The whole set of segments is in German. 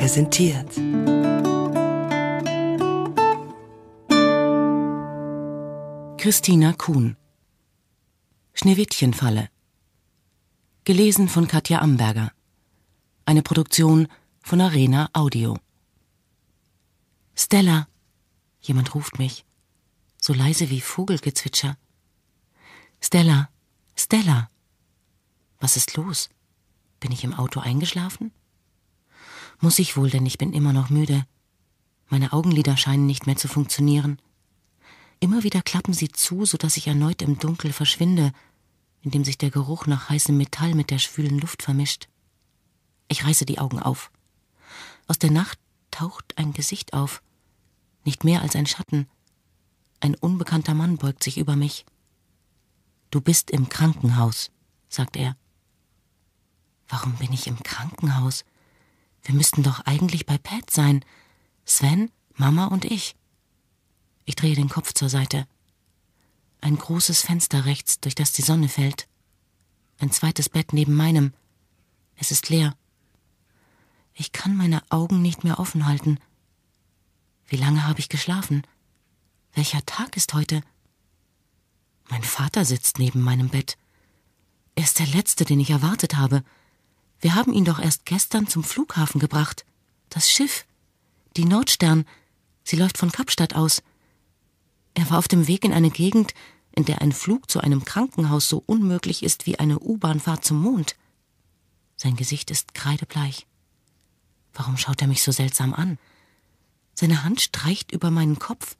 präsentiert. Christina Kuhn Schneewittchenfalle Gelesen von Katja Amberger Eine Produktion von Arena Audio Stella Jemand ruft mich so leise wie Vogelgezwitscher Stella Stella was ist los? Bin ich im Auto eingeschlafen? Muss ich wohl, denn ich bin immer noch müde. Meine Augenlider scheinen nicht mehr zu funktionieren. Immer wieder klappen sie zu, so dass ich erneut im Dunkel verschwinde, in dem sich der Geruch nach heißem Metall mit der schwülen Luft vermischt. Ich reiße die Augen auf. Aus der Nacht taucht ein Gesicht auf, nicht mehr als ein Schatten. Ein unbekannter Mann beugt sich über mich. Du bist im Krankenhaus, sagt er. Warum bin ich im Krankenhaus? Wir müssten doch eigentlich bei Pat sein. Sven, Mama und ich. Ich drehe den Kopf zur Seite. Ein großes Fenster rechts, durch das die Sonne fällt. Ein zweites Bett neben meinem. Es ist leer. Ich kann meine Augen nicht mehr offen halten. Wie lange habe ich geschlafen? Welcher Tag ist heute? Mein Vater sitzt neben meinem Bett. Er ist der letzte, den ich erwartet habe. Wir haben ihn doch erst gestern zum Flughafen gebracht. Das Schiff. Die Nordstern. Sie läuft von Kapstadt aus. Er war auf dem Weg in eine Gegend, in der ein Flug zu einem Krankenhaus so unmöglich ist wie eine U-Bahnfahrt zum Mond. Sein Gesicht ist kreidebleich. Warum schaut er mich so seltsam an? Seine Hand streicht über meinen Kopf.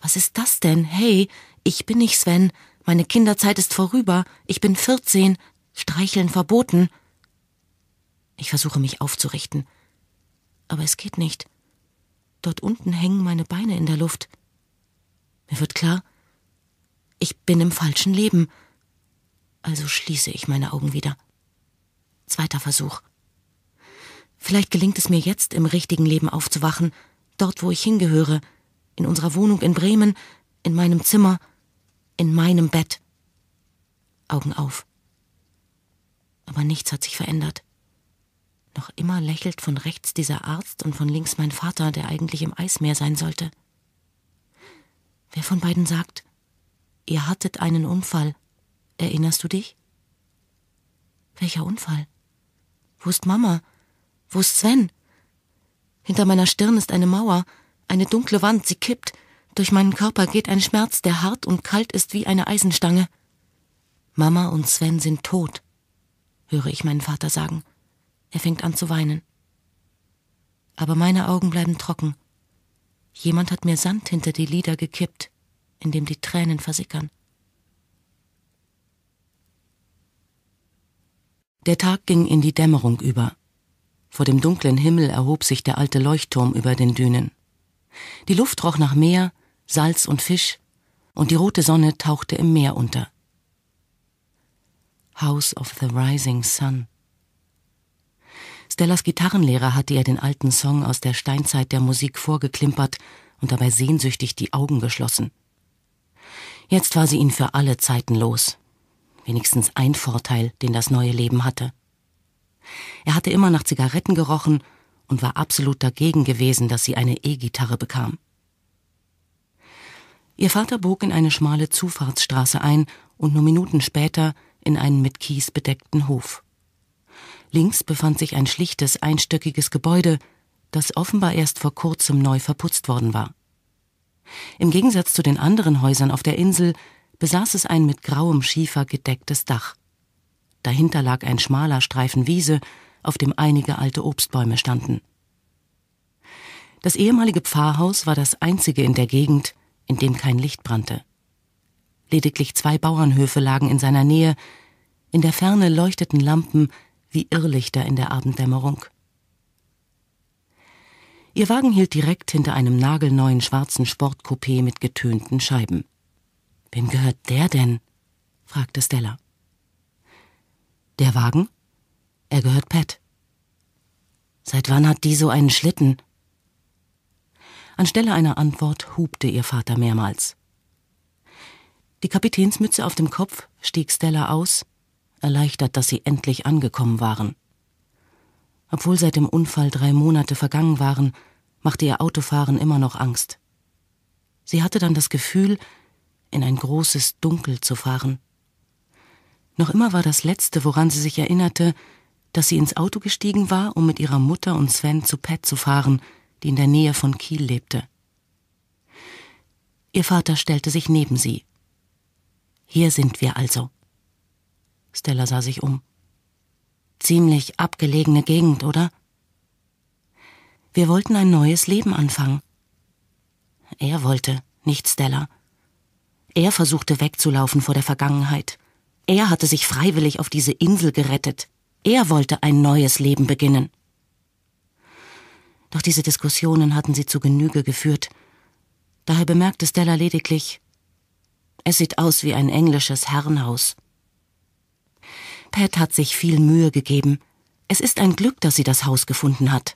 Was ist das denn? Hey, ich bin nicht Sven. Meine Kinderzeit ist vorüber. Ich bin vierzehn. Streicheln verboten. Ich versuche mich aufzurichten. Aber es geht nicht. Dort unten hängen meine Beine in der Luft. Mir wird klar, ich bin im falschen Leben. Also schließe ich meine Augen wieder. Zweiter Versuch. Vielleicht gelingt es mir jetzt, im richtigen Leben aufzuwachen, dort, wo ich hingehöre, in unserer Wohnung in Bremen, in meinem Zimmer, in meinem Bett. Augen auf. Aber nichts hat sich verändert. Noch immer lächelt von rechts dieser Arzt und von links mein Vater, der eigentlich im Eismeer sein sollte. Wer von beiden sagt, ihr hattet einen Unfall, erinnerst du dich? Welcher Unfall? Wo ist Mama? Wo ist Sven? Hinter meiner Stirn ist eine Mauer, eine dunkle Wand, sie kippt. Durch meinen Körper geht ein Schmerz, der hart und kalt ist wie eine Eisenstange. Mama und Sven sind tot, höre ich meinen Vater sagen. Er fängt an zu weinen. Aber meine Augen bleiben trocken. Jemand hat mir Sand hinter die Lider gekippt, in dem die Tränen versickern. Der Tag ging in die Dämmerung über. Vor dem dunklen Himmel erhob sich der alte Leuchtturm über den Dünen. Die Luft roch nach Meer, Salz und Fisch, und die rote Sonne tauchte im Meer unter. House of the Rising Sun. Stellas Gitarrenlehrer hatte ihr den alten Song aus der Steinzeit der Musik vorgeklimpert und dabei sehnsüchtig die Augen geschlossen. Jetzt war sie ihn für alle Zeiten los. Wenigstens ein Vorteil, den das neue Leben hatte. Er hatte immer nach Zigaretten gerochen und war absolut dagegen gewesen, dass sie eine E-Gitarre bekam. Ihr Vater bog in eine schmale Zufahrtsstraße ein und nur Minuten später in einen mit Kies bedeckten Hof. Links befand sich ein schlichtes, einstöckiges Gebäude, das offenbar erst vor kurzem neu verputzt worden war. Im Gegensatz zu den anderen Häusern auf der Insel besaß es ein mit grauem Schiefer gedecktes Dach. Dahinter lag ein schmaler Streifen Wiese, auf dem einige alte Obstbäume standen. Das ehemalige Pfarrhaus war das einzige in der Gegend, in dem kein Licht brannte. Lediglich zwei Bauernhöfe lagen in seiner Nähe, in der Ferne leuchteten Lampen wie Irrlichter in der Abenddämmerung. Ihr Wagen hielt direkt hinter einem nagelneuen schwarzen Sportcoupé mit getönten Scheiben. Wem gehört der denn? fragte Stella. Der Wagen? Er gehört Pat. Seit wann hat die so einen Schlitten? Anstelle einer Antwort hubte ihr Vater mehrmals. Die Kapitänsmütze auf dem Kopf stieg Stella aus erleichtert, dass sie endlich angekommen waren. Obwohl seit dem Unfall drei Monate vergangen waren, machte ihr Autofahren immer noch Angst. Sie hatte dann das Gefühl, in ein großes Dunkel zu fahren. Noch immer war das Letzte, woran sie sich erinnerte, dass sie ins Auto gestiegen war, um mit ihrer Mutter und Sven zu Pet zu fahren, die in der Nähe von Kiel lebte. Ihr Vater stellte sich neben sie. Hier sind wir also. Stella sah sich um. Ziemlich abgelegene Gegend, oder? Wir wollten ein neues Leben anfangen. Er wollte, nicht Stella. Er versuchte wegzulaufen vor der Vergangenheit. Er hatte sich freiwillig auf diese Insel gerettet. Er wollte ein neues Leben beginnen. Doch diese Diskussionen hatten sie zu Genüge geführt. Daher bemerkte Stella lediglich, es sieht aus wie ein englisches Herrenhaus. Pat hat sich viel Mühe gegeben. Es ist ein Glück, dass sie das Haus gefunden hat.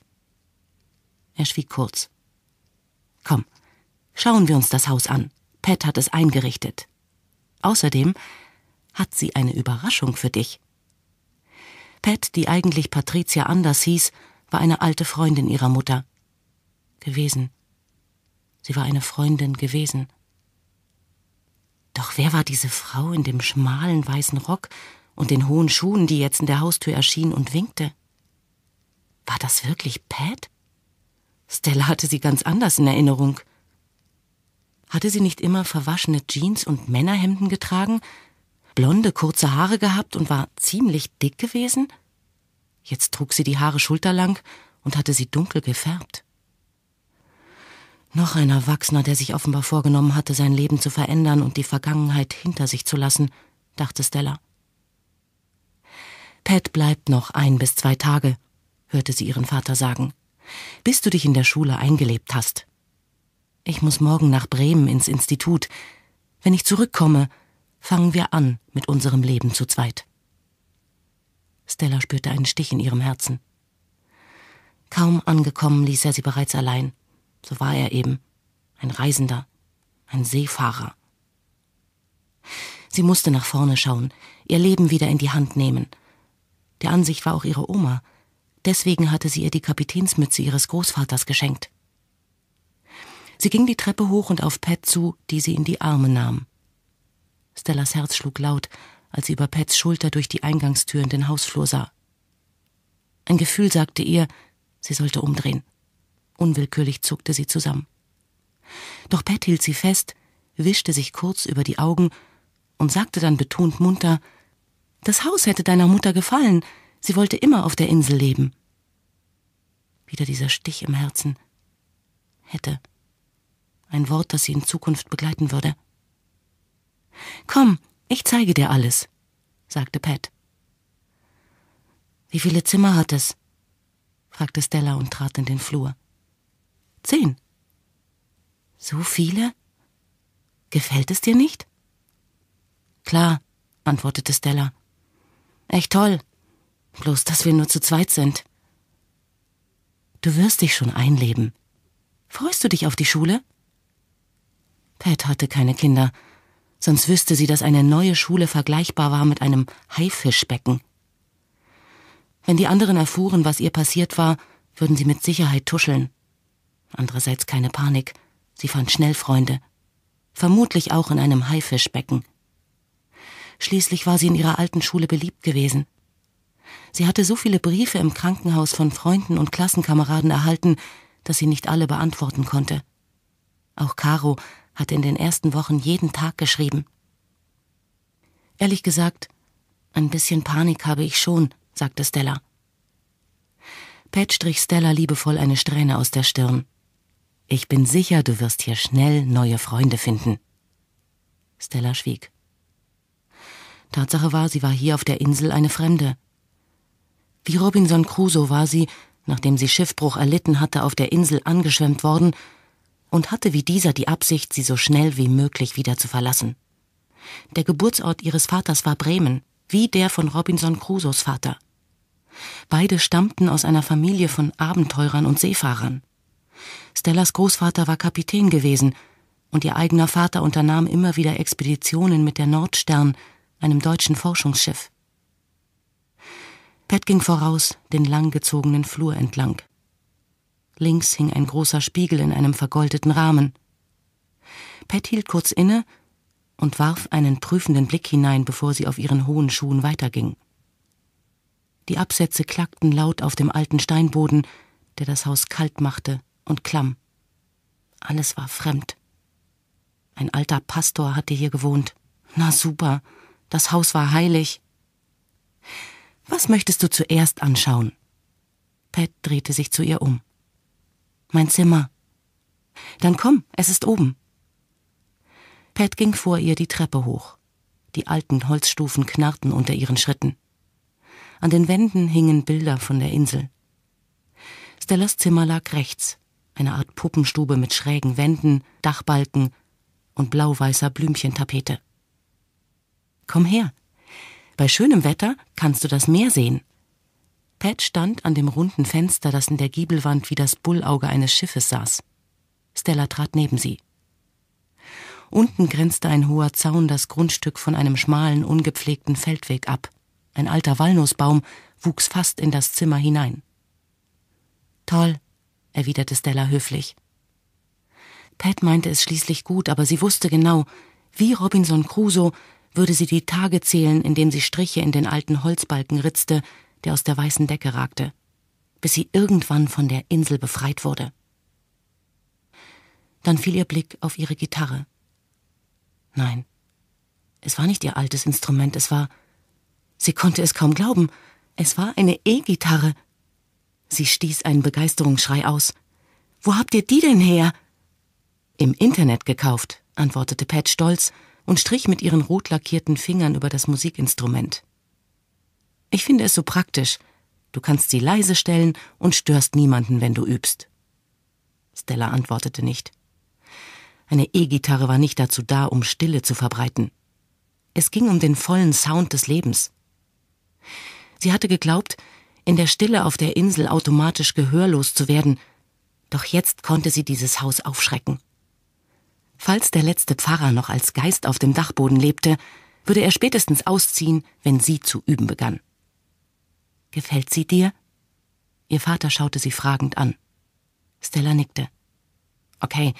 Er schwieg kurz. Komm, schauen wir uns das Haus an. Pat hat es eingerichtet. Außerdem hat sie eine Überraschung für dich. Pat, die eigentlich Patricia anders hieß, war eine alte Freundin ihrer Mutter. Gewesen. Sie war eine Freundin gewesen. Doch wer war diese Frau in dem schmalen weißen Rock und den hohen Schuhen, die jetzt in der Haustür erschienen und winkte. War das wirklich Pat? Stella hatte sie ganz anders in Erinnerung. Hatte sie nicht immer verwaschene Jeans und Männerhemden getragen, blonde, kurze Haare gehabt und war ziemlich dick gewesen? Jetzt trug sie die Haare schulterlang und hatte sie dunkel gefärbt. Noch ein Erwachsener, der sich offenbar vorgenommen hatte, sein Leben zu verändern und die Vergangenheit hinter sich zu lassen, dachte Stella. Pat bleibt noch ein bis zwei Tage, hörte sie ihren Vater sagen, bis du dich in der Schule eingelebt hast. Ich muss morgen nach Bremen ins Institut. Wenn ich zurückkomme, fangen wir an mit unserem Leben zu zweit. Stella spürte einen Stich in ihrem Herzen. Kaum angekommen ließ er sie bereits allein. So war er eben. Ein Reisender. Ein Seefahrer. Sie musste nach vorne schauen, ihr Leben wieder in die Hand nehmen der Ansicht war auch ihre Oma. Deswegen hatte sie ihr die Kapitänsmütze ihres Großvaters geschenkt. Sie ging die Treppe hoch und auf Pat zu, die sie in die Arme nahm. Stellas Herz schlug laut, als sie über Pets Schulter durch die Eingangstür in den Hausflur sah. Ein Gefühl sagte ihr, sie sollte umdrehen. Unwillkürlich zuckte sie zusammen. Doch Pat hielt sie fest, wischte sich kurz über die Augen und sagte dann betont munter das Haus hätte deiner Mutter gefallen. Sie wollte immer auf der Insel leben. Wieder dieser Stich im Herzen. Hätte. Ein Wort, das sie in Zukunft begleiten würde. Komm, ich zeige dir alles, sagte Pat. Wie viele Zimmer hat es? fragte Stella und trat in den Flur. Zehn. So viele? Gefällt es dir nicht? Klar, antwortete Stella. Echt toll. Bloß, dass wir nur zu zweit sind. Du wirst dich schon einleben. Freust du dich auf die Schule? Pat hatte keine Kinder, sonst wüsste sie, dass eine neue Schule vergleichbar war mit einem Haifischbecken. Wenn die anderen erfuhren, was ihr passiert war, würden sie mit Sicherheit tuscheln. Andererseits keine Panik, sie fand schnell Freunde. Vermutlich auch in einem Haifischbecken. Schließlich war sie in ihrer alten Schule beliebt gewesen. Sie hatte so viele Briefe im Krankenhaus von Freunden und Klassenkameraden erhalten, dass sie nicht alle beantworten konnte. Auch Caro hatte in den ersten Wochen jeden Tag geschrieben. Ehrlich gesagt, ein bisschen Panik habe ich schon, sagte Stella. Pat strich Stella liebevoll eine Strähne aus der Stirn. Ich bin sicher, du wirst hier schnell neue Freunde finden. Stella schwieg. Tatsache war, sie war hier auf der Insel eine Fremde. Wie Robinson Crusoe war sie, nachdem sie Schiffbruch erlitten hatte, auf der Insel angeschwemmt worden und hatte wie dieser die Absicht, sie so schnell wie möglich wieder zu verlassen. Der Geburtsort ihres Vaters war Bremen, wie der von Robinson Crusoes Vater. Beide stammten aus einer Familie von Abenteurern und Seefahrern. Stellas Großvater war Kapitän gewesen, und ihr eigener Vater unternahm immer wieder Expeditionen mit der Nordstern, einem deutschen Forschungsschiff. Pat ging voraus, den langgezogenen Flur entlang. Links hing ein großer Spiegel in einem vergoldeten Rahmen. Pat hielt kurz inne und warf einen prüfenden Blick hinein, bevor sie auf ihren hohen Schuhen weiterging. Die Absätze klackten laut auf dem alten Steinboden, der das Haus kalt machte und klamm. Alles war fremd. Ein alter Pastor hatte hier gewohnt. Na super, das Haus war heilig. Was möchtest du zuerst anschauen? Pat drehte sich zu ihr um. Mein Zimmer. Dann komm, es ist oben. Pat ging vor ihr die Treppe hoch. Die alten Holzstufen knarrten unter ihren Schritten. An den Wänden hingen Bilder von der Insel. Stellas Zimmer lag rechts, eine Art Puppenstube mit schrägen Wänden, Dachbalken und blau-weißer Blümchentapete. Komm her. Bei schönem Wetter kannst du das Meer sehen. Pat stand an dem runden Fenster, das in der Giebelwand wie das Bullauge eines Schiffes saß. Stella trat neben sie. Unten grenzte ein hoher Zaun das Grundstück von einem schmalen, ungepflegten Feldweg ab. Ein alter Walnussbaum wuchs fast in das Zimmer hinein. Toll, erwiderte Stella höflich. Pat meinte es schließlich gut, aber sie wusste genau, wie Robinson Crusoe würde sie die Tage zählen, in denen sie Striche in den alten Holzbalken ritzte, der aus der weißen Decke ragte, bis sie irgendwann von der Insel befreit wurde. Dann fiel ihr Blick auf ihre Gitarre. Nein, es war nicht ihr altes Instrument, es war. Sie konnte es kaum glauben, es war eine E-Gitarre. Sie stieß einen Begeisterungsschrei aus. Wo habt ihr die denn her? Im Internet gekauft, antwortete Pat stolz und strich mit ihren rot lackierten Fingern über das Musikinstrument. Ich finde es so praktisch. Du kannst sie leise stellen und störst niemanden, wenn du übst. Stella antwortete nicht. Eine E-Gitarre war nicht dazu da, um Stille zu verbreiten. Es ging um den vollen Sound des Lebens. Sie hatte geglaubt, in der Stille auf der Insel automatisch gehörlos zu werden, doch jetzt konnte sie dieses Haus aufschrecken. Falls der letzte Pfarrer noch als Geist auf dem Dachboden lebte, würde er spätestens ausziehen, wenn sie zu üben begann. Gefällt sie dir? Ihr Vater schaute sie fragend an. Stella nickte. Okay,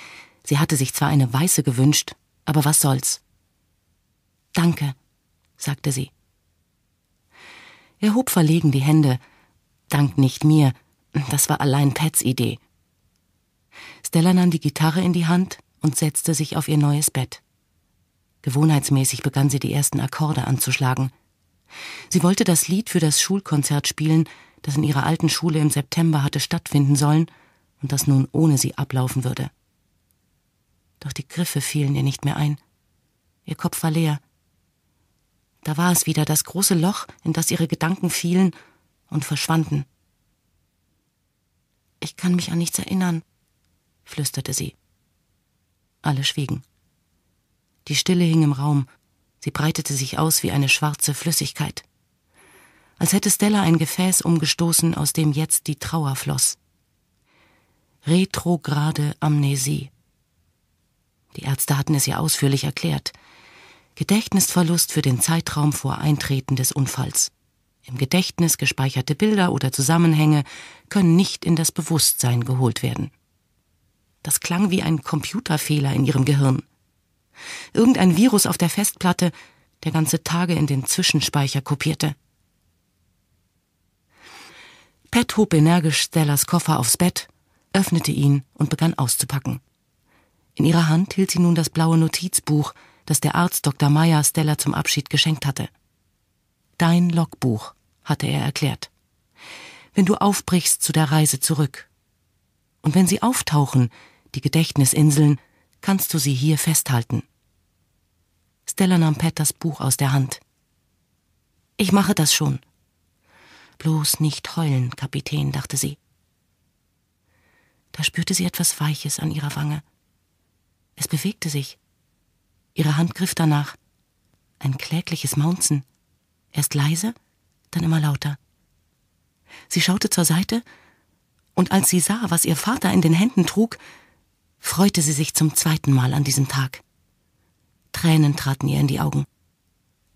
sie hatte sich zwar eine weiße gewünscht, aber was soll's? Danke, sagte sie. Er hob verlegen die Hände. Dank nicht mir, das war allein Pets Idee. Stella nahm die Gitarre in die Hand, und setzte sich auf ihr neues Bett. Gewohnheitsmäßig begann sie die ersten Akkorde anzuschlagen. Sie wollte das Lied für das Schulkonzert spielen, das in ihrer alten Schule im September hatte stattfinden sollen und das nun ohne sie ablaufen würde. Doch die Griffe fielen ihr nicht mehr ein. Ihr Kopf war leer. Da war es wieder, das große Loch, in das ihre Gedanken fielen und verschwanden. Ich kann mich an nichts erinnern, flüsterte sie. Alle schwiegen. Die Stille hing im Raum, sie breitete sich aus wie eine schwarze Flüssigkeit. Als hätte Stella ein Gefäß umgestoßen, aus dem jetzt die Trauer floss. Retrograde Amnesie. Die Ärzte hatten es ihr ausführlich erklärt. Gedächtnisverlust für den Zeitraum vor Eintreten des Unfalls. Im Gedächtnis gespeicherte Bilder oder Zusammenhänge können nicht in das Bewusstsein geholt werden. Das klang wie ein Computerfehler in ihrem Gehirn. Irgendein Virus auf der Festplatte, der ganze Tage in den Zwischenspeicher kopierte. Pat hob energisch Stellas Koffer aufs Bett, öffnete ihn und begann auszupacken. In ihrer Hand hielt sie nun das blaue Notizbuch, das der Arzt Dr. Meyer Stella zum Abschied geschenkt hatte. Dein Logbuch, hatte er erklärt. Wenn du aufbrichst zu der Reise zurück. Und wenn sie auftauchen, die Gedächtnisinseln, kannst du sie hier festhalten. Stella nahm Petters Buch aus der Hand. Ich mache das schon. Bloß nicht heulen, Kapitän, dachte sie. Da spürte sie etwas Weiches an ihrer Wange. Es bewegte sich. Ihre Hand griff danach. Ein klägliches Maunzen. Erst leise, dann immer lauter. Sie schaute zur Seite, und als sie sah, was ihr Vater in den Händen trug, freute sie sich zum zweiten Mal an diesem Tag. Tränen traten ihr in die Augen.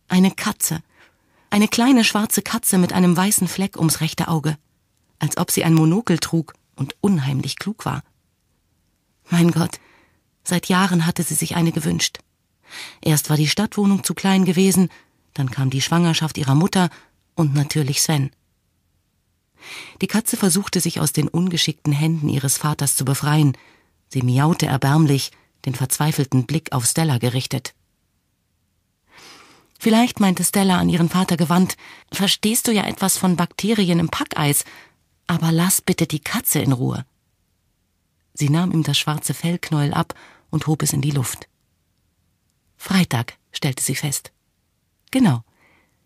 Eine Katze, eine kleine schwarze Katze mit einem weißen Fleck ums rechte Auge, als ob sie ein Monokel trug und unheimlich klug war. Mein Gott, seit Jahren hatte sie sich eine gewünscht. Erst war die Stadtwohnung zu klein gewesen, dann kam die Schwangerschaft ihrer Mutter und natürlich Sven. Die Katze versuchte sich aus den ungeschickten Händen ihres Vaters zu befreien, Sie miaute erbärmlich, den verzweifelten Blick auf Stella gerichtet. Vielleicht meinte Stella an ihren Vater gewandt, verstehst du ja etwas von Bakterien im Packeis, aber lass bitte die Katze in Ruhe. Sie nahm ihm das schwarze Fellknäuel ab und hob es in die Luft. Freitag, stellte sie fest. Genau.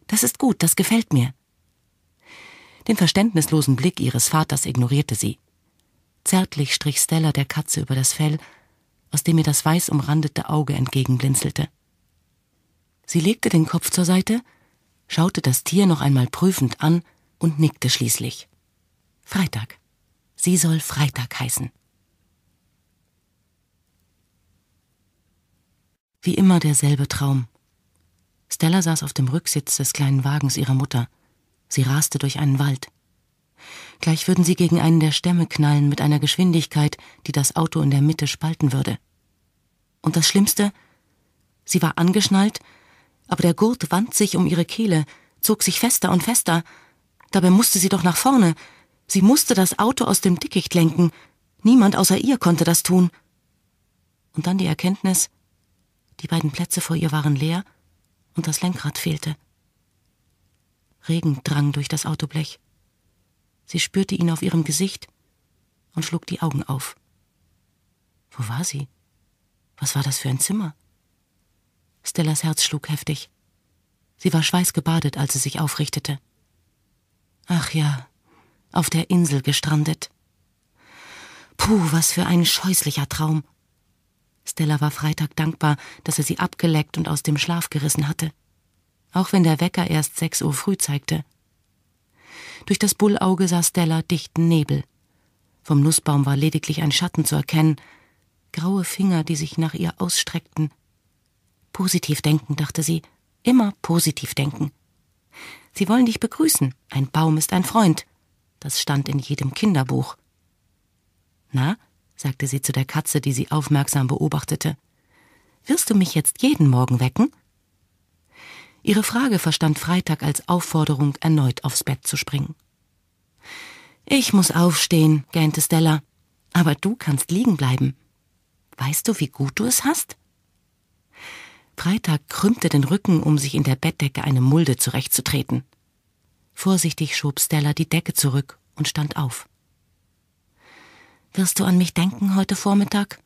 Das ist gut, das gefällt mir. Den verständnislosen Blick ihres Vaters ignorierte sie. Zärtlich strich Stella der Katze über das Fell, aus dem ihr das weiß umrandete Auge entgegenblinzelte. Sie legte den Kopf zur Seite, schaute das Tier noch einmal prüfend an und nickte schließlich. Freitag. Sie soll Freitag heißen. Wie immer derselbe Traum. Stella saß auf dem Rücksitz des kleinen Wagens ihrer Mutter. Sie raste durch einen Wald. Gleich würden sie gegen einen der Stämme knallen mit einer Geschwindigkeit, die das Auto in der Mitte spalten würde. Und das Schlimmste? Sie war angeschnallt, aber der Gurt wand sich um ihre Kehle, zog sich fester und fester. Dabei musste sie doch nach vorne. Sie musste das Auto aus dem Dickicht lenken. Niemand außer ihr konnte das tun. Und dann die Erkenntnis, die beiden Plätze vor ihr waren leer und das Lenkrad fehlte. Regen drang durch das Autoblech. Sie spürte ihn auf ihrem Gesicht und schlug die Augen auf. Wo war sie? Was war das für ein Zimmer? Stellas Herz schlug heftig. Sie war schweißgebadet, als sie sich aufrichtete. Ach ja, auf der Insel gestrandet. Puh, was für ein scheußlicher Traum. Stella war Freitag dankbar, dass er sie abgeleckt und aus dem Schlaf gerissen hatte. Auch wenn der Wecker erst sechs Uhr früh zeigte. Durch das Bullauge sah Stella dichten Nebel. Vom Nussbaum war lediglich ein Schatten zu erkennen, graue Finger, die sich nach ihr ausstreckten. Positiv denken, dachte sie, immer positiv denken. Sie wollen dich begrüßen, ein Baum ist ein Freund. Das stand in jedem Kinderbuch. Na, sagte sie zu der Katze, die sie aufmerksam beobachtete, wirst du mich jetzt jeden Morgen wecken? Ihre Frage verstand Freitag als Aufforderung, erneut aufs Bett zu springen. Ich muss aufstehen, gähnte Stella. Aber du kannst liegen bleiben. Weißt du, wie gut du es hast? Freitag krümmte den Rücken, um sich in der Bettdecke eine Mulde zurechtzutreten. Vorsichtig schob Stella die Decke zurück und stand auf. Wirst du an mich denken heute Vormittag?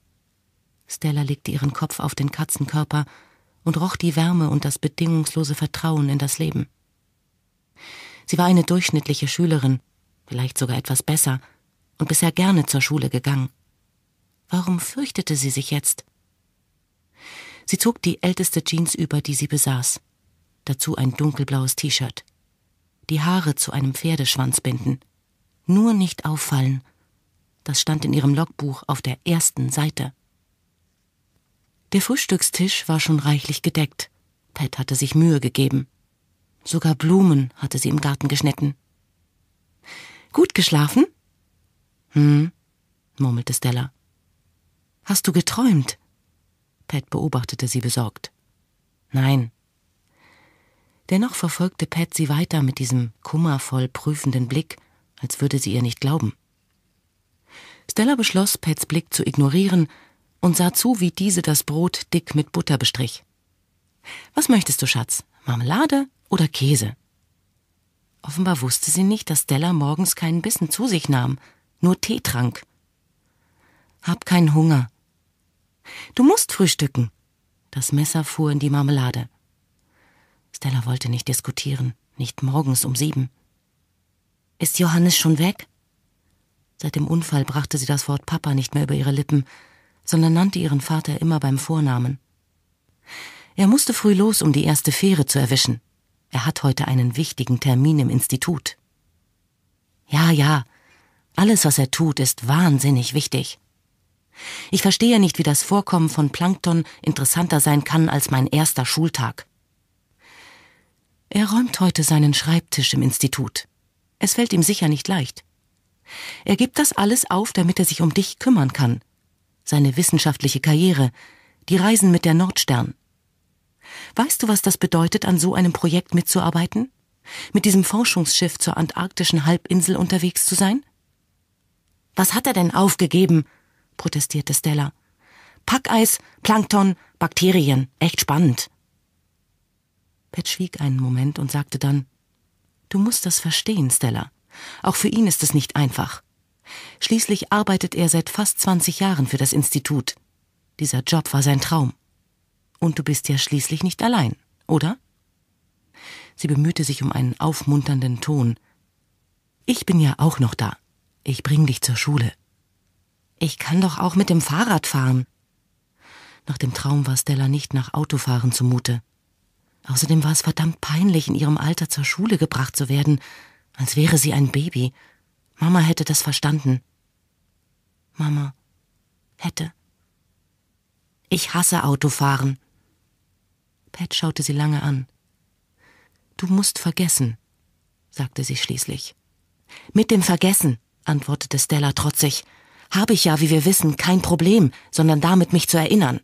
Stella legte ihren Kopf auf den Katzenkörper und roch die Wärme und das bedingungslose Vertrauen in das Leben. Sie war eine durchschnittliche Schülerin, vielleicht sogar etwas besser, und bisher gerne zur Schule gegangen. Warum fürchtete sie sich jetzt? Sie zog die älteste Jeans über, die sie besaß, dazu ein dunkelblaues T-Shirt, die Haare zu einem Pferdeschwanz binden, nur nicht auffallen, das stand in ihrem Logbuch auf der ersten Seite. Der Frühstückstisch war schon reichlich gedeckt. Pat hatte sich Mühe gegeben. Sogar Blumen hatte sie im Garten geschnitten. Gut geschlafen? Hm, murmelte Stella. Hast du geträumt? Pat beobachtete sie besorgt. Nein. Dennoch verfolgte Pat sie weiter mit diesem kummervoll prüfenden Blick, als würde sie ihr nicht glauben. Stella beschloss, Pets Blick zu ignorieren und sah zu, wie diese das Brot dick mit Butter bestrich. Was möchtest du, Schatz? Marmelade oder Käse? Offenbar wusste sie nicht, dass Stella morgens keinen Bissen zu sich nahm, nur Tee trank. Hab keinen Hunger. Du musst frühstücken. Das Messer fuhr in die Marmelade. Stella wollte nicht diskutieren, nicht morgens um sieben. Ist Johannes schon weg? Seit dem Unfall brachte sie das Wort Papa nicht mehr über ihre Lippen, sondern nannte ihren Vater immer beim Vornamen. Er musste früh los, um die erste Fähre zu erwischen. Er hat heute einen wichtigen Termin im Institut. Ja, ja, alles, was er tut, ist wahnsinnig wichtig. Ich verstehe nicht, wie das Vorkommen von Plankton interessanter sein kann als mein erster Schultag. Er räumt heute seinen Schreibtisch im Institut. Es fällt ihm sicher nicht leicht. Er gibt das alles auf, damit er sich um dich kümmern kann, seine wissenschaftliche Karriere, die Reisen mit der Nordstern. Weißt du, was das bedeutet, an so einem Projekt mitzuarbeiten? Mit diesem Forschungsschiff zur antarktischen Halbinsel unterwegs zu sein? Was hat er denn aufgegeben? protestierte Stella. Packeis, Plankton, Bakterien, echt spannend. Pat schwieg einen Moment und sagte dann Du musst das verstehen, Stella. Auch für ihn ist es nicht einfach. Schließlich arbeitet er seit fast 20 Jahren für das Institut. Dieser Job war sein Traum. Und du bist ja schließlich nicht allein, oder? Sie bemühte sich um einen aufmunternden Ton. Ich bin ja auch noch da. Ich bring dich zur Schule. Ich kann doch auch mit dem Fahrrad fahren. Nach dem Traum war Stella nicht nach Autofahren zumute. Außerdem war es verdammt peinlich, in ihrem Alter zur Schule gebracht zu werden, als wäre sie ein Baby. Mama hätte das verstanden. Mama hätte. Ich hasse Autofahren. Pat schaute sie lange an. Du musst vergessen, sagte sie schließlich. Mit dem Vergessen, antwortete Stella trotzig, habe ich ja, wie wir wissen, kein Problem, sondern damit mich zu erinnern.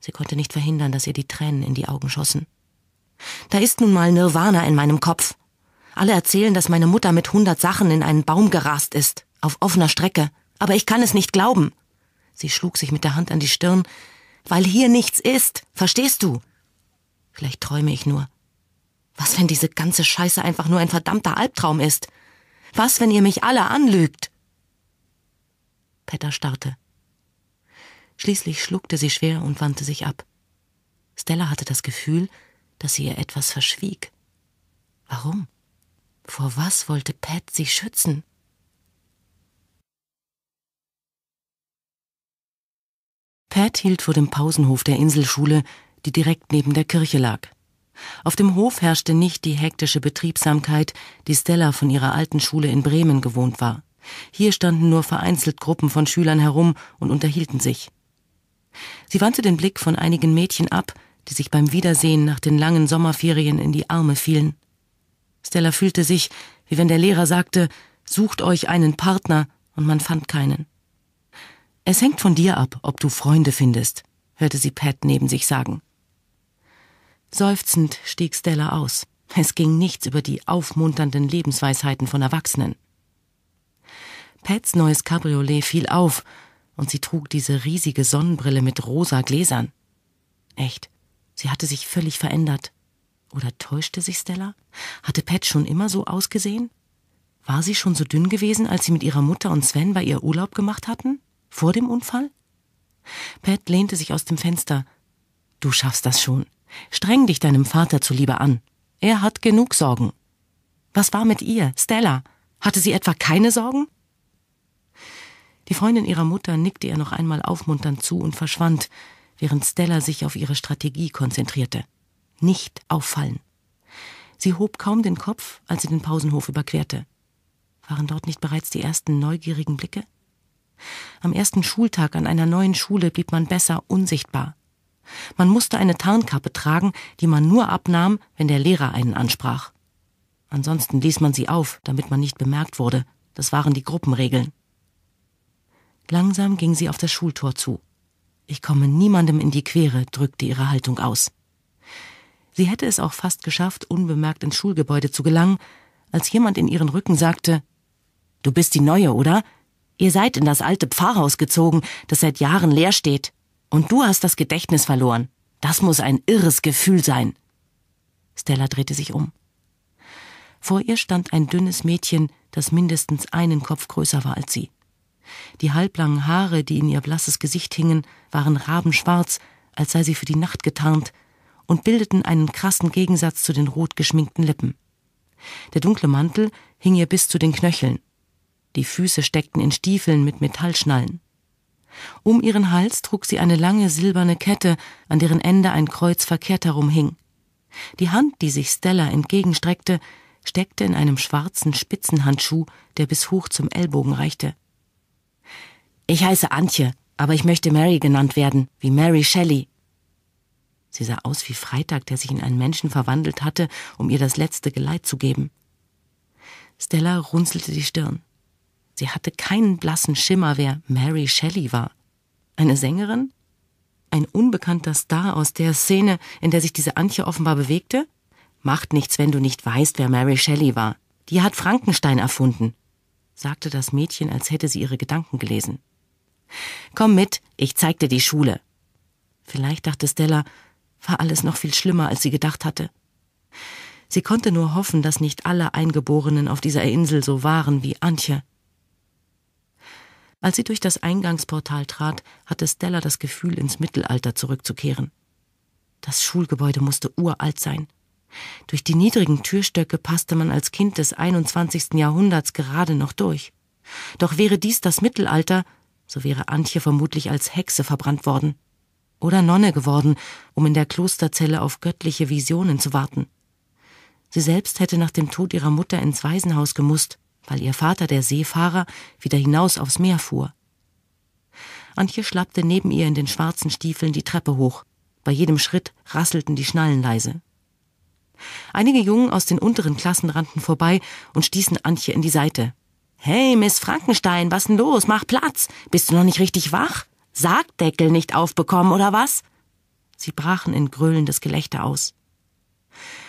Sie konnte nicht verhindern, dass ihr die Tränen in die Augen schossen. Da ist nun mal Nirvana in meinem Kopf. Alle erzählen, dass meine Mutter mit hundert Sachen in einen Baum gerast ist, auf offener Strecke. Aber ich kann es nicht glauben. Sie schlug sich mit der Hand an die Stirn, weil hier nichts ist, verstehst du? Vielleicht träume ich nur. Was, wenn diese ganze Scheiße einfach nur ein verdammter Albtraum ist? Was, wenn ihr mich alle anlügt? Petter starrte. Schließlich schluckte sie schwer und wandte sich ab. Stella hatte das Gefühl, dass sie ihr etwas verschwieg. Warum? Vor was wollte Pat sie schützen? Pat hielt vor dem Pausenhof der Inselschule, die direkt neben der Kirche lag. Auf dem Hof herrschte nicht die hektische Betriebsamkeit, die Stella von ihrer alten Schule in Bremen gewohnt war. Hier standen nur vereinzelt Gruppen von Schülern herum und unterhielten sich. Sie wandte den Blick von einigen Mädchen ab, die sich beim Wiedersehen nach den langen Sommerferien in die Arme fielen. Stella fühlte sich, wie wenn der Lehrer sagte, sucht euch einen Partner und man fand keinen. Es hängt von dir ab, ob du Freunde findest, hörte sie Pat neben sich sagen. Seufzend stieg Stella aus. Es ging nichts über die aufmunternden Lebensweisheiten von Erwachsenen. Pets neues Cabriolet fiel auf, und sie trug diese riesige Sonnenbrille mit rosa Gläsern. Echt, sie hatte sich völlig verändert. Oder täuschte sich Stella? Hatte Pat schon immer so ausgesehen? War sie schon so dünn gewesen, als sie mit ihrer Mutter und Sven bei ihr Urlaub gemacht hatten? Vor dem Unfall? Pat lehnte sich aus dem Fenster. Du schaffst das schon. Streng dich deinem Vater zuliebe an. Er hat genug Sorgen. Was war mit ihr, Stella? Hatte sie etwa keine Sorgen? Die Freundin ihrer Mutter nickte ihr noch einmal aufmunternd zu und verschwand, während Stella sich auf ihre Strategie konzentrierte nicht auffallen. Sie hob kaum den Kopf, als sie den Pausenhof überquerte. Waren dort nicht bereits die ersten neugierigen Blicke? Am ersten Schultag an einer neuen Schule blieb man besser unsichtbar. Man musste eine Tarnkappe tragen, die man nur abnahm, wenn der Lehrer einen ansprach. Ansonsten ließ man sie auf, damit man nicht bemerkt wurde. Das waren die Gruppenregeln. Langsam ging sie auf das Schultor zu. Ich komme niemandem in die Quere, drückte ihre Haltung aus. Sie hätte es auch fast geschafft, unbemerkt ins Schulgebäude zu gelangen, als jemand in ihren Rücken sagte Du bist die Neue, oder? Ihr seid in das alte Pfarrhaus gezogen, das seit Jahren leer steht. Und du hast das Gedächtnis verloren. Das muss ein irres Gefühl sein. Stella drehte sich um. Vor ihr stand ein dünnes Mädchen, das mindestens einen Kopf größer war als sie. Die halblangen Haare, die in ihr blasses Gesicht hingen, waren rabenschwarz, als sei sie für die Nacht getarnt, und bildeten einen krassen Gegensatz zu den rot geschminkten Lippen. Der dunkle Mantel hing ihr bis zu den Knöcheln. Die Füße steckten in Stiefeln mit Metallschnallen. Um ihren Hals trug sie eine lange silberne Kette, an deren Ende ein Kreuz verkehrt herumhing. Die Hand, die sich Stella entgegenstreckte, steckte in einem schwarzen Spitzenhandschuh, der bis hoch zum Ellbogen reichte. Ich heiße Antje, aber ich möchte Mary genannt werden, wie Mary Shelley, Sie sah aus wie Freitag, der sich in einen Menschen verwandelt hatte, um ihr das letzte Geleit zu geben. Stella runzelte die Stirn. Sie hatte keinen blassen Schimmer, wer Mary Shelley war. Eine Sängerin? Ein unbekannter Star aus der Szene, in der sich diese Antje offenbar bewegte? Macht nichts, wenn du nicht weißt, wer Mary Shelley war. Die hat Frankenstein erfunden, sagte das Mädchen, als hätte sie ihre Gedanken gelesen. Komm mit, ich zeig dir die Schule. Vielleicht dachte Stella, war alles noch viel schlimmer, als sie gedacht hatte. Sie konnte nur hoffen, dass nicht alle Eingeborenen auf dieser Insel so waren wie Antje. Als sie durch das Eingangsportal trat, hatte Stella das Gefühl, ins Mittelalter zurückzukehren. Das Schulgebäude musste uralt sein. Durch die niedrigen Türstöcke passte man als Kind des 21. Jahrhunderts gerade noch durch. Doch wäre dies das Mittelalter, so wäre Antje vermutlich als Hexe verbrannt worden oder Nonne geworden, um in der Klosterzelle auf göttliche Visionen zu warten. Sie selbst hätte nach dem Tod ihrer Mutter ins Waisenhaus gemusst, weil ihr Vater, der Seefahrer, wieder hinaus aufs Meer fuhr. Antje schlappte neben ihr in den schwarzen Stiefeln die Treppe hoch. Bei jedem Schritt rasselten die Schnallen leise. Einige Jungen aus den unteren Klassen rannten vorbei und stießen Antje in die Seite. Hey, Miss Frankenstein, was denn los? Mach Platz! Bist du noch nicht richtig wach? Sargdeckel nicht aufbekommen oder was? Sie brachen in gröhlendes Gelächter aus.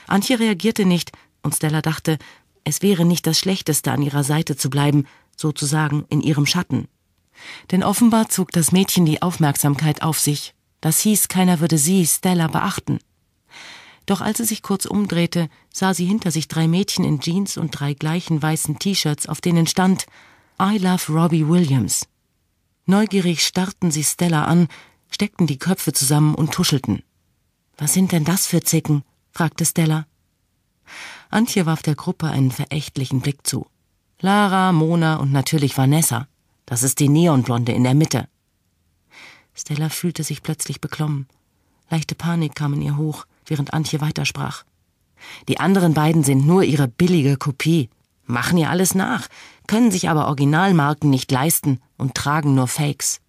Antje reagierte nicht, und Stella dachte, es wäre nicht das Schlechteste, an ihrer Seite zu bleiben, sozusagen in ihrem Schatten. Denn offenbar zog das Mädchen die Aufmerksamkeit auf sich. Das hieß, keiner würde sie, Stella, beachten. Doch als sie sich kurz umdrehte, sah sie hinter sich drei Mädchen in Jeans und drei gleichen weißen T-Shirts, auf denen stand I love Robbie Williams. Neugierig starrten sie Stella an, steckten die Köpfe zusammen und tuschelten. Was sind denn das für Zicken? fragte Stella. Antje warf der Gruppe einen verächtlichen Blick zu. Lara, Mona und natürlich Vanessa. Das ist die Neonblonde in der Mitte. Stella fühlte sich plötzlich beklommen. Leichte Panik kam in ihr hoch, während Antje weitersprach. Die anderen beiden sind nur ihre billige Kopie machen ihr alles nach, können sich aber Originalmarken nicht leisten und tragen nur Fakes.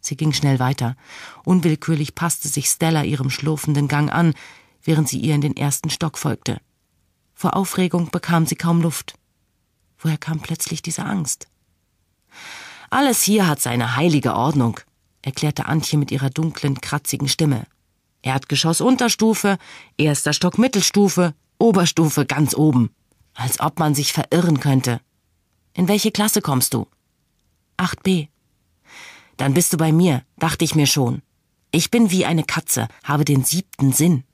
Sie ging schnell weiter. Unwillkürlich passte sich Stella ihrem schlurfenden Gang an, während sie ihr in den ersten Stock folgte. Vor Aufregung bekam sie kaum Luft. Woher kam plötzlich diese Angst? Alles hier hat seine heilige Ordnung, erklärte Antje mit ihrer dunklen, kratzigen Stimme. Erdgeschoss Unterstufe, erster Stock Mittelstufe, Oberstufe ganz oben. Als ob man sich verirren könnte. In welche Klasse kommst du? 8b. Dann bist du bei mir, dachte ich mir schon. Ich bin wie eine Katze, habe den siebten Sinn.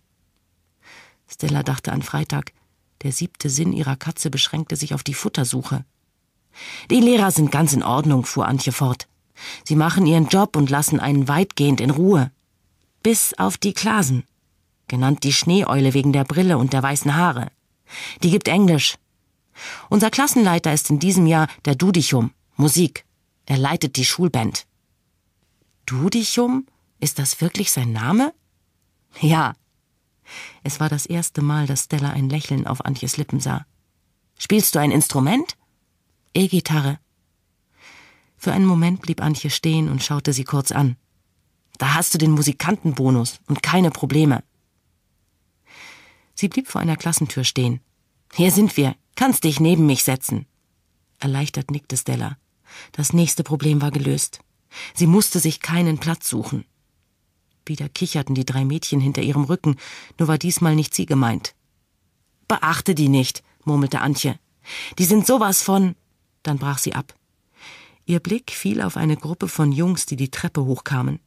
Stella dachte an Freitag. Der siebte Sinn ihrer Katze beschränkte sich auf die Futtersuche. Die Lehrer sind ganz in Ordnung, fuhr Antje fort. Sie machen ihren Job und lassen einen weitgehend in Ruhe. Bis auf die Klasen, genannt die Schneeeule wegen der Brille und der weißen Haare. Die gibt Englisch. Unser Klassenleiter ist in diesem Jahr der Dudichum, Musik. Er leitet die Schulband. Dudichum? Ist das wirklich sein Name? Ja. Es war das erste Mal, dass Stella ein Lächeln auf Antjes Lippen sah. Spielst du ein Instrument? E-Gitarre. Für einen Moment blieb Antje stehen und schaute sie kurz an. Da hast du den Musikantenbonus und keine Probleme. Sie blieb vor einer Klassentür stehen. Hier sind wir. Kannst dich neben mich setzen. Erleichtert nickte Stella. Das nächste Problem war gelöst. Sie musste sich keinen Platz suchen. Wieder kicherten die drei Mädchen hinter ihrem Rücken, nur war diesmal nicht sie gemeint. Beachte die nicht, murmelte Antje. Die sind sowas von. Dann brach sie ab. Ihr Blick fiel auf eine Gruppe von Jungs, die die Treppe hochkamen.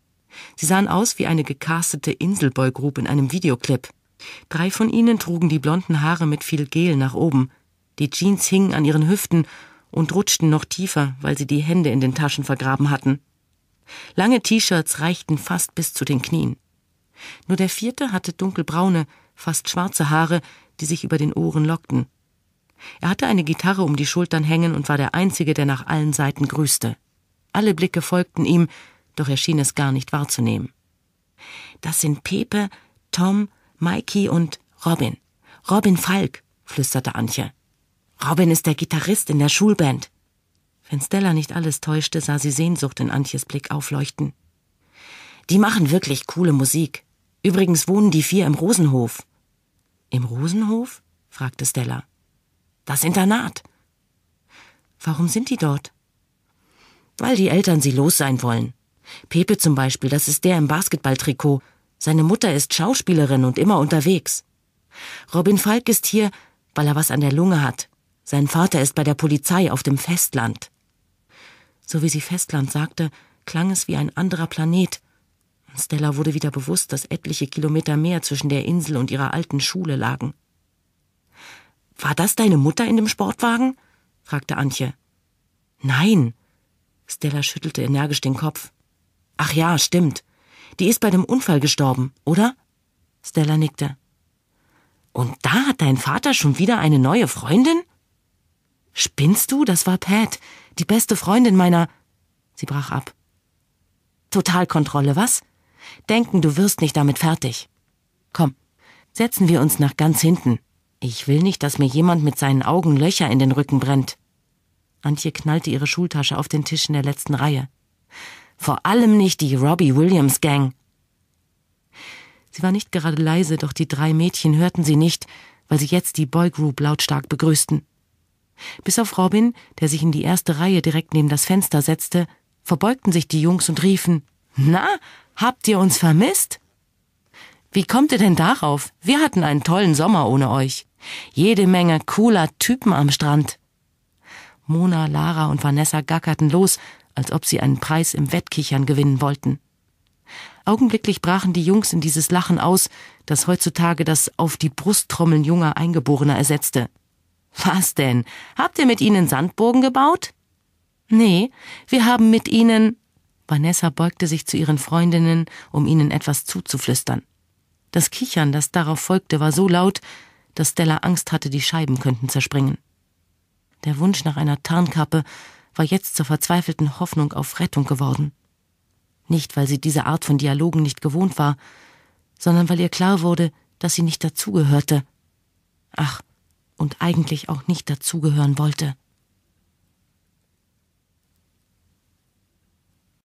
Sie sahen aus wie eine gecastete Inselboygruppe in einem Videoclip. Drei von ihnen trugen die blonden Haare mit viel Gel nach oben. Die Jeans hingen an ihren Hüften und rutschten noch tiefer, weil sie die Hände in den Taschen vergraben hatten. Lange T-Shirts reichten fast bis zu den Knien. Nur der vierte hatte dunkelbraune, fast schwarze Haare, die sich über den Ohren lockten. Er hatte eine Gitarre um die Schultern hängen und war der Einzige, der nach allen Seiten grüßte. Alle Blicke folgten ihm, doch er schien es gar nicht wahrzunehmen. Das sind Pepe, Tom, Mikey und Robin. Robin Falk, flüsterte Antje. Robin ist der Gitarrist in der Schulband. Wenn Stella nicht alles täuschte, sah sie Sehnsucht in Antjes Blick aufleuchten. Die machen wirklich coole Musik. Übrigens wohnen die vier im Rosenhof. Im Rosenhof? fragte Stella. Das Internat. Warum sind die dort? Weil die Eltern sie los sein wollen. Pepe zum Beispiel, das ist der im Basketballtrikot. Seine Mutter ist Schauspielerin und immer unterwegs. Robin Falk ist hier, weil er was an der Lunge hat. Sein Vater ist bei der Polizei auf dem Festland. So wie sie Festland sagte, klang es wie ein anderer Planet. Stella wurde wieder bewusst, dass etliche Kilometer mehr zwischen der Insel und ihrer alten Schule lagen. War das deine Mutter in dem Sportwagen? fragte Antje. Nein. Stella schüttelte energisch den Kopf. Ach ja, stimmt. Die ist bei dem Unfall gestorben, oder? Stella nickte. Und da hat dein Vater schon wieder eine neue Freundin? Spinnst du? Das war Pat, die beste Freundin meiner. Sie brach ab. Totalkontrolle, was? Denken, du wirst nicht damit fertig. Komm, setzen wir uns nach ganz hinten. Ich will nicht, dass mir jemand mit seinen Augen Löcher in den Rücken brennt. Antje knallte ihre Schultasche auf den Tisch in der letzten Reihe. Vor allem nicht die Robbie Williams Gang. Sie war nicht gerade leise, doch die drei Mädchen hörten sie nicht, weil sie jetzt die Boygroup lautstark begrüßten. Bis auf Robin, der sich in die erste Reihe direkt neben das Fenster setzte, verbeugten sich die Jungs und riefen Na, habt ihr uns vermisst? Wie kommt ihr denn darauf? Wir hatten einen tollen Sommer ohne euch. Jede Menge cooler Typen am Strand. Mona, Lara und Vanessa gackerten los, als ob sie einen Preis im Wettkichern gewinnen wollten. Augenblicklich brachen die Jungs in dieses Lachen aus, das heutzutage das auf die Brusttrommeln junger Eingeborener ersetzte. Was denn? Habt ihr mit ihnen Sandburgen gebaut? Nee, wir haben mit ihnen. Vanessa beugte sich zu ihren Freundinnen, um ihnen etwas zuzuflüstern. Das Kichern, das darauf folgte, war so laut, dass Stella Angst hatte, die Scheiben könnten zerspringen. Der Wunsch nach einer Tarnkappe war jetzt zur verzweifelten Hoffnung auf Rettung geworden. Nicht, weil sie diese Art von Dialogen nicht gewohnt war, sondern weil ihr klar wurde, dass sie nicht dazugehörte. Ach, und eigentlich auch nicht dazugehören wollte.